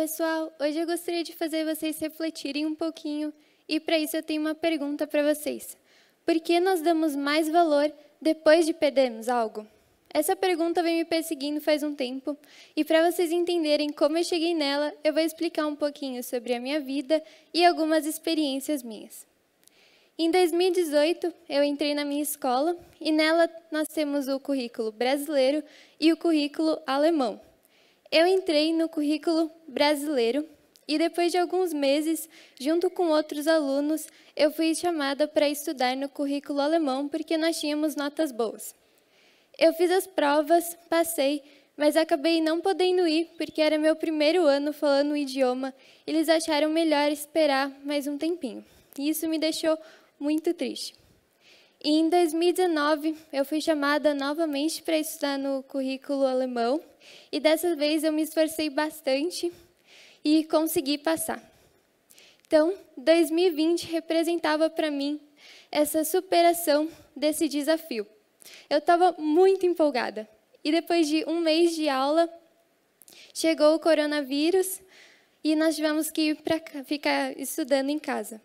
pessoal! Hoje eu gostaria de fazer vocês refletirem um pouquinho e para isso eu tenho uma pergunta para vocês. Por que nós damos mais valor depois de perdermos algo? Essa pergunta vem me perseguindo faz um tempo e para vocês entenderem como eu cheguei nela, eu vou explicar um pouquinho sobre a minha vida e algumas experiências minhas. Em 2018, eu entrei na minha escola e nela nós temos o currículo brasileiro e o currículo alemão. Eu entrei no currículo brasileiro e depois de alguns meses, junto com outros alunos, eu fui chamada para estudar no currículo alemão porque nós tínhamos notas boas. Eu fiz as provas, passei, mas acabei não podendo ir porque era meu primeiro ano falando o idioma. Eles acharam melhor esperar mais um tempinho. E isso me deixou muito triste. E em 2019, eu fui chamada novamente para estudar no currículo alemão, e dessa vez eu me esforcei bastante e consegui passar. Então, 2020 representava para mim essa superação desse desafio. Eu estava muito empolgada. E depois de um mês de aula, chegou o coronavírus e nós tivemos que ir para ficar estudando em casa.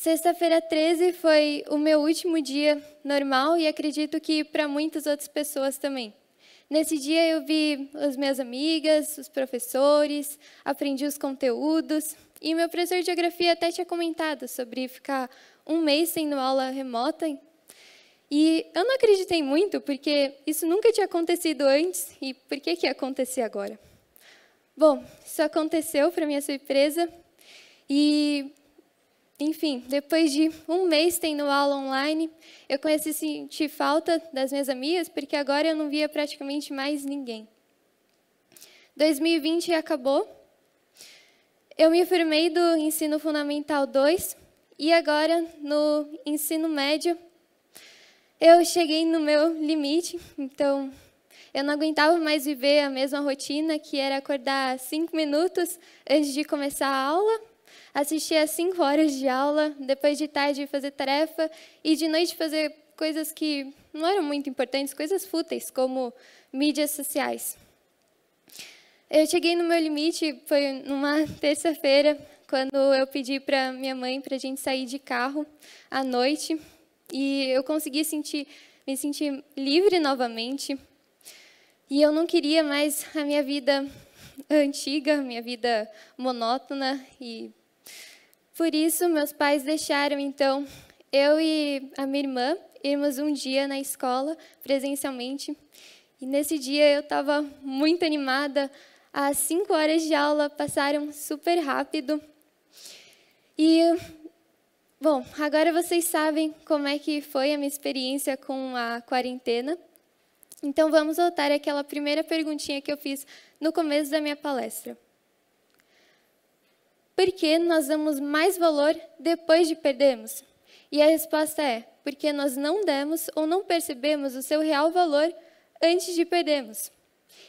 Sexta-feira 13 foi o meu último dia normal e acredito que para muitas outras pessoas também. Nesse dia eu vi as minhas amigas, os professores, aprendi os conteúdos e meu professor de geografia até tinha comentado sobre ficar um mês tendo aula remota. E eu não acreditei muito porque isso nunca tinha acontecido antes e por que que ia acontecer agora? Bom, isso aconteceu para minha surpresa e enfim, depois de um mês tendo aula online, eu comecei a sentir falta das minhas amigas, porque agora eu não via praticamente mais ninguém. 2020 acabou. Eu me formei do ensino fundamental 2 e agora no ensino médio eu cheguei no meu limite, então eu não aguentava mais viver a mesma rotina que era acordar cinco minutos antes de começar a aula assistia cinco horas de aula, depois de tarde fazer tarefa e de noite fazer coisas que não eram muito importantes, coisas fúteis, como mídias sociais. Eu cheguei no meu limite, foi numa terça-feira, quando eu pedi para minha mãe para a gente sair de carro à noite, e eu consegui sentir, me sentir livre novamente. E eu não queria mais a minha vida antiga, minha vida monótona e por isso, meus pais deixaram, então, eu e a minha irmã irmos um dia na escola, presencialmente. E nesse dia eu estava muito animada. As cinco horas de aula passaram super rápido. E, bom, agora vocês sabem como é que foi a minha experiência com a quarentena. Então vamos voltar àquela primeira perguntinha que eu fiz no começo da minha palestra porque nós damos mais valor depois de perdermos? E a resposta é: porque nós não demos ou não percebemos o seu real valor antes de perdermos.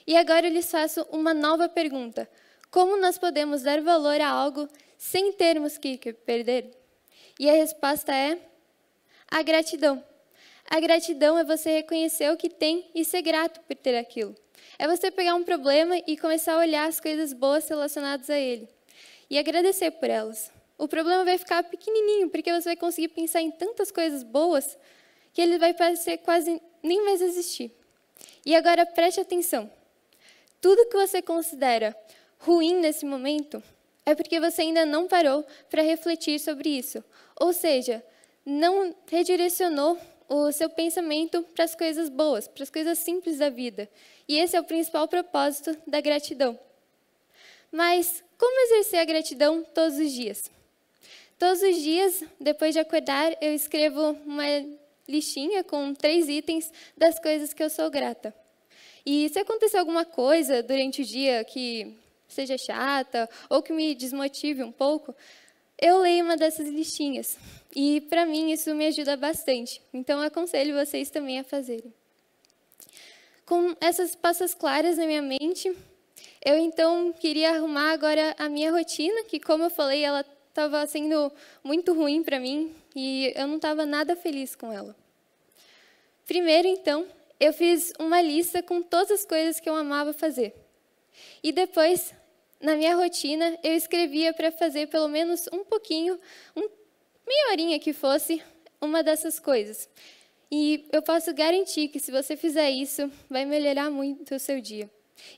E agora eu lhes faço uma nova pergunta: como nós podemos dar valor a algo sem termos que perder? E a resposta é: a gratidão. A gratidão é você reconhecer o que tem e ser grato por ter aquilo. É você pegar um problema e começar a olhar as coisas boas relacionadas a ele e agradecer por elas. O problema vai ficar pequenininho, porque você vai conseguir pensar em tantas coisas boas que ele vai parecer quase nem mais existir. E agora preste atenção. Tudo que você considera ruim nesse momento é porque você ainda não parou para refletir sobre isso. Ou seja, não redirecionou o seu pensamento para as coisas boas, para as coisas simples da vida. E esse é o principal propósito da gratidão. Mas como exercer a gratidão todos os dias? Todos os dias, depois de acordar, eu escrevo uma listinha com três itens das coisas que eu sou grata. E se acontecer alguma coisa durante o dia que seja chata ou que me desmotive um pouco, eu leio uma dessas listinhas. E para mim isso me ajuda bastante. Então aconselho vocês também a fazerem. Com essas passas claras na minha mente, eu então queria arrumar agora a minha rotina, que como eu falei, ela estava sendo muito ruim para mim e eu não estava nada feliz com ela. Primeiro, então, eu fiz uma lista com todas as coisas que eu amava fazer. E depois, na minha rotina, eu escrevia para fazer pelo menos um pouquinho, um, meia horinha que fosse, uma dessas coisas. E eu posso garantir que se você fizer isso, vai melhorar muito o seu dia.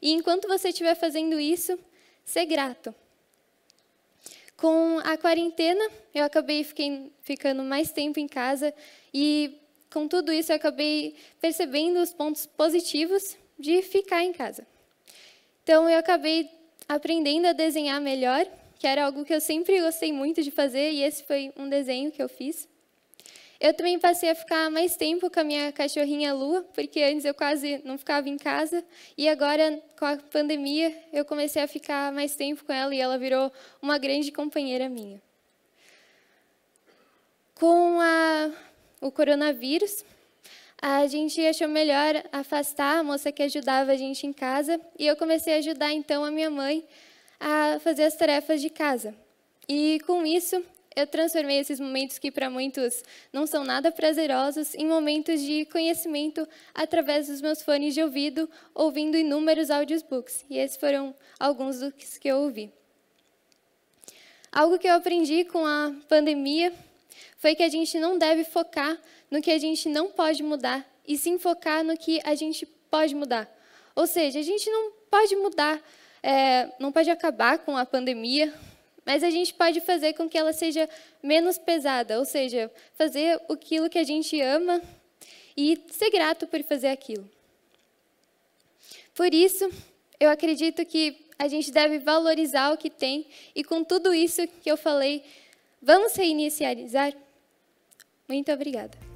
E enquanto você estiver fazendo isso, ser grato. Com a quarentena, eu acabei fiquei, ficando mais tempo em casa e com tudo isso eu acabei percebendo os pontos positivos de ficar em casa. Então eu acabei aprendendo a desenhar melhor, que era algo que eu sempre gostei muito de fazer e esse foi um desenho que eu fiz. Eu também passei a ficar mais tempo com a minha cachorrinha Lua, porque antes eu quase não ficava em casa. E agora, com a pandemia, eu comecei a ficar mais tempo com ela e ela virou uma grande companheira minha. Com a, o coronavírus, a gente achou melhor afastar a moça que ajudava a gente em casa e eu comecei a ajudar então a minha mãe a fazer as tarefas de casa. E com isso, eu transformei esses momentos que para muitos não são nada prazerosos em momentos de conhecimento através dos meus fones de ouvido, ouvindo inúmeros audiobooks. E esses foram alguns dos que eu ouvi. Algo que eu aprendi com a pandemia foi que a gente não deve focar no que a gente não pode mudar e sim focar no que a gente pode mudar. Ou seja, a gente não pode mudar, é, não pode acabar com a pandemia, mas a gente pode fazer com que ela seja menos pesada, ou seja, fazer aquilo que a gente ama e ser grato por fazer aquilo. Por isso, eu acredito que a gente deve valorizar o que tem e com tudo isso que eu falei, vamos reinicializar? Muito obrigada.